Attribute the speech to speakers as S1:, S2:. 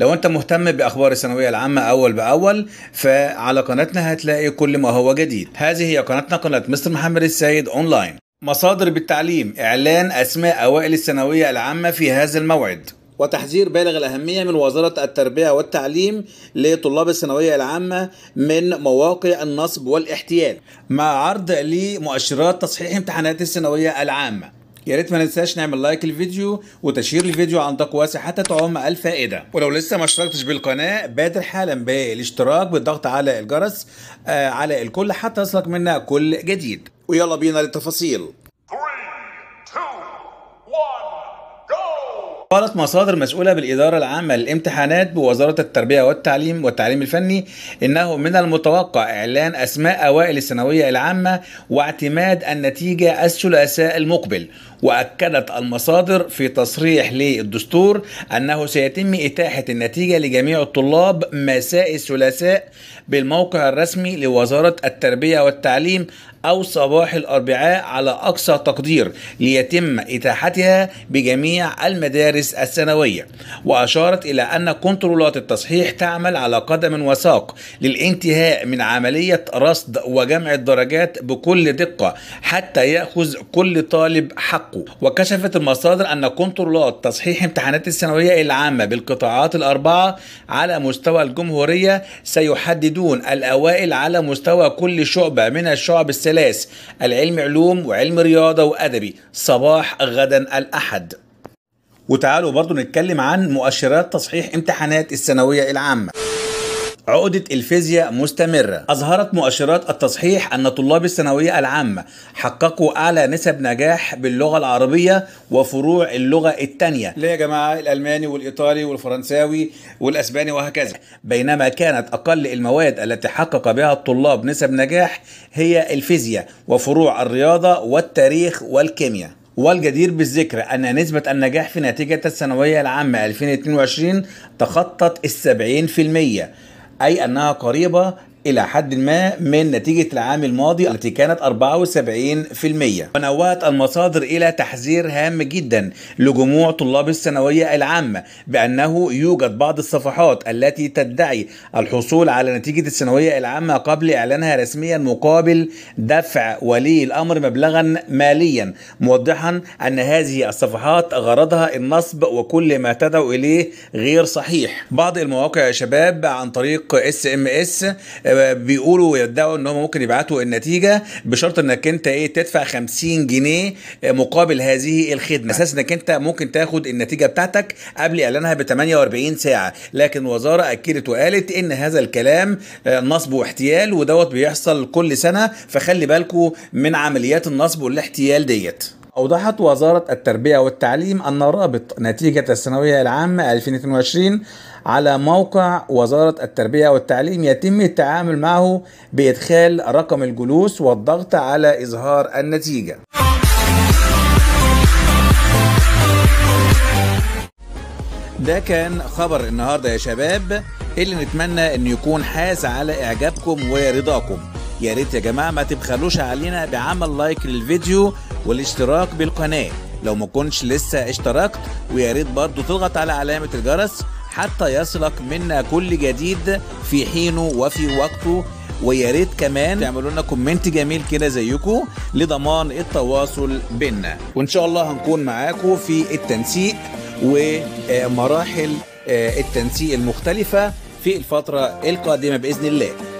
S1: لو انت مهتم باخبار الثانويه العامه اول باول فعلى قناتنا هتلاقي كل ما هو جديد هذه هي قناتنا قناه مستر محمد السيد اونلاين مصادر بالتعليم اعلان اسماء اوائل الثانويه العامه في هذا الموعد وتحذير بالغ الأهمية من وزارة التربية والتعليم لطلاب الثانوية العامة من مواقع النصب والاحتيال مع عرض لمؤشرات تصحيح امتحانات الثانوية العامة يا ريت ما ننساش نعمل لايك للفيديو وتشهير الفيديو عن طريق واسع حتى تعم الفائده ولو لسه ما اشتركتش بالقناه بادر حالا بالاشتراك بالضغط على الجرس آه على الكل حتى يصلك منا كل جديد ويلا بينا للتفاصيل قالت مصادر مسؤولة بالإدارة العامة للامتحانات بوزارة التربية والتعليم والتعليم الفني إنه من المتوقع إعلان أسماء أوائل الثانوية العامة واعتماد النتيجة الثلاثاء المقبل وأكدت المصادر في تصريح للدستور أنه سيتم إتاحة النتيجة لجميع الطلاب مساء الثلاثاء بالموقع الرسمي لوزارة التربية والتعليم أو صباح الأربعاء على أقصى تقدير ليتم إتاحتها بجميع المدارس الثانوية وأشارت إلى أن كنترولات التصحيح تعمل على قدم وساق للانتهاء من عملية رصد وجمع الدرجات بكل دقة حتى يأخذ كل طالب حقه حقه وكشفت المصادر أن كنترولات تصحيح امتحانات الثانوية العامة بالقطاعات الأربعة على مستوى الجمهورية سيحددون الأوائل على مستوى كل شعبة من الشعب الثلاث العلم علوم وعلم رياضة وأدبي صباح غدا الأحد وتعالوا برضو نتكلم عن مؤشرات تصحيح امتحانات الثانوية العامة عقدة الفيزياء مستمرة أظهرت مؤشرات التصحيح أن طلاب الثانوية العامة حققوا أعلى نسب نجاح باللغة العربية وفروع اللغة الثانية ليه يا جماعة الألماني والإيطالي والفرنساوي والأسباني وهكذا بينما كانت أقل المواد التي حقق بها الطلاب نسب نجاح هي الفيزياء وفروع الرياضة والتاريخ والكيمياء والجدير بالذكر أن نسبة النجاح في نتيجة الثانوية العامة 2022 تخطت السبعين في المية أي أنها قريبة إلى حد ما من نتيجة العام الماضي التي كانت 74% ونوهت المصادر إلى تحذير هام جدا لجموع طلاب الثانوية العامة بأنه يوجد بعض الصفحات التي تدعي الحصول على نتيجة الثانوية العامة قبل إعلانها رسميا مقابل دفع ولي الأمر مبلغا ماليا موضحا أن هذه الصفحات غرضها النصب وكل ما تدعو إليه غير صحيح بعض المواقع يا شباب عن طريق اس ام اس بيقولوا يدعوا ان هم ممكن يبعتوا النتيجه بشرط انك انت ايه تدفع 50 جنيه مقابل هذه الخدمه اساس انك انت ممكن تاخد النتيجه بتاعتك قبل اعلانها ب 48 ساعه لكن الوزاره اكدت وقالت ان هذا الكلام آه، نصب واحتيال ودوت بيحصل كل سنه فخلي بالكم من عمليات النصب والاحتيال ديت أوضحت وزارة التربية والتعليم أن رابط نتيجة الثانوية العامة 2022 على موقع وزارة التربية والتعليم يتم التعامل معه بإدخال رقم الجلوس والضغط على إظهار النتيجة. ده كان خبر النهارده يا شباب اللي نتمنى انه يكون حاز على اعجابكم ورضاكم يا ريت يا جماعه ما تبخلوش علينا بعمل لايك للفيديو والاشتراك بالقناة لو ما كنتش لسه اشتركت ويا ريت برضه تضغط على علامة الجرس حتى يصلك منا كل جديد في حينه وفي وقته ويا ريت كمان تعملوا لنا كومنت جميل كده زيكم لضمان التواصل بينا وان شاء الله هنكون معاكم في التنسيق ومراحل آه، التنسيق المختلفه في الفتره القادمه باذن الله